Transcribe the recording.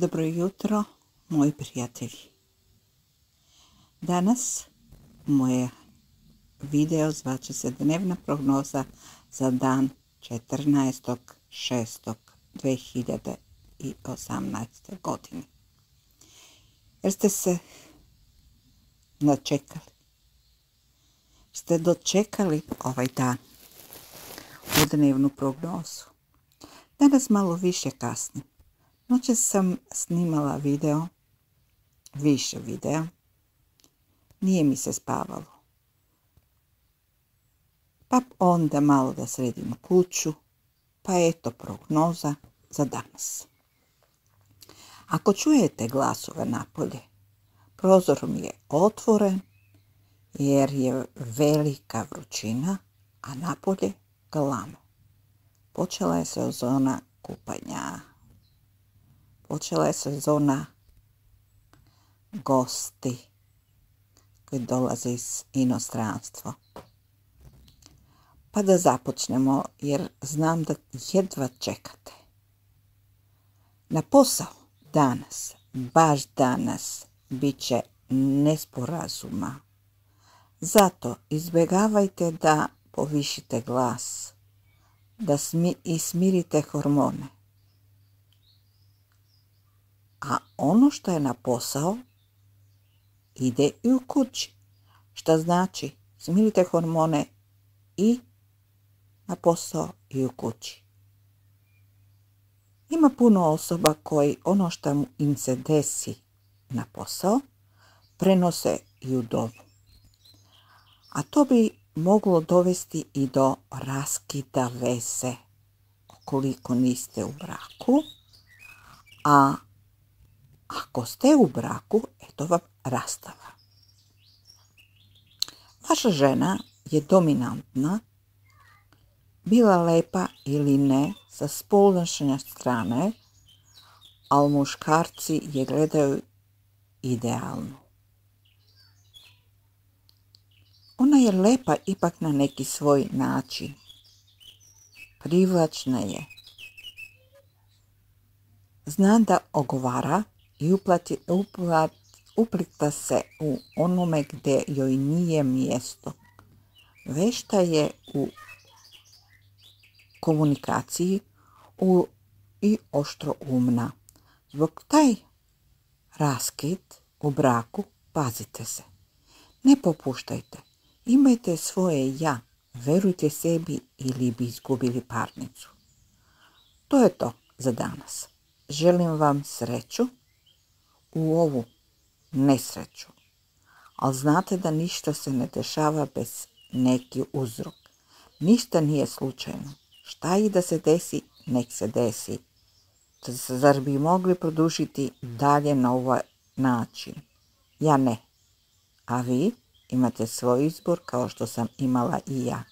Dobro jutro, moji prijatelji. Danas moje video zvaće se dnevna prognoza za dan 14.6.2018. godine. Jer ste se načekali. Ste dočekali ovaj dan u dnevnu prognozu. Danas malo više kasnim Noće sam snimala video, više videa. Nije mi se spavalo. Pa onda malo da sredim kuću, pa eto prognoza za danas. Ako čujete glasove napolje, prozor mi je otvoren jer je velika vrućina, a napolje glamo. Počela je sezona kupanja počela je sezona gosti koji dolaze iz inostranstva. Pa da započnemo jer znam da jedva čekate. Na posao danas, baš danas, bit će nesporazuma. Zato izbjegavajte da povišite glas, da smi i smirite hormone a ono što je na posao ide i u kući. Šta znači smirite hormone i na posao i u kući. Ima puno osoba koji ono što im se desi na posao prenose i u dobu. A to bi moglo dovesti i do raskida vese. Koliko niste u braku, a ako ste u braku, eto vam rastava. Vaša žena je dominantna, bila lepa ili ne, sa spolnošenja strane, ali muškarci je gledaju idealno. Ona je lepa ipak na neki svoj način. Privlačna je. Zna da ogovara, i uplita se u onome gdje joj nije mjesto. Vešta je u komunikaciji u, i oštro umna. Zbog taj raskid u braku pazite se. Ne popuštajte. Imajte svoje ja. Verujte sebi ili bi izgubili parnicu. To je to za danas. Želim vam sreću u ovu nesreću. Ali znate da ništa se ne dešava bez neki uzrok. Ništa nije slučajno. Šta i da se desi, nek se desi. Zar bi mogli produžiti dalje na ovaj način? Ja ne. A vi imate svoj izbor kao što sam imala i ja.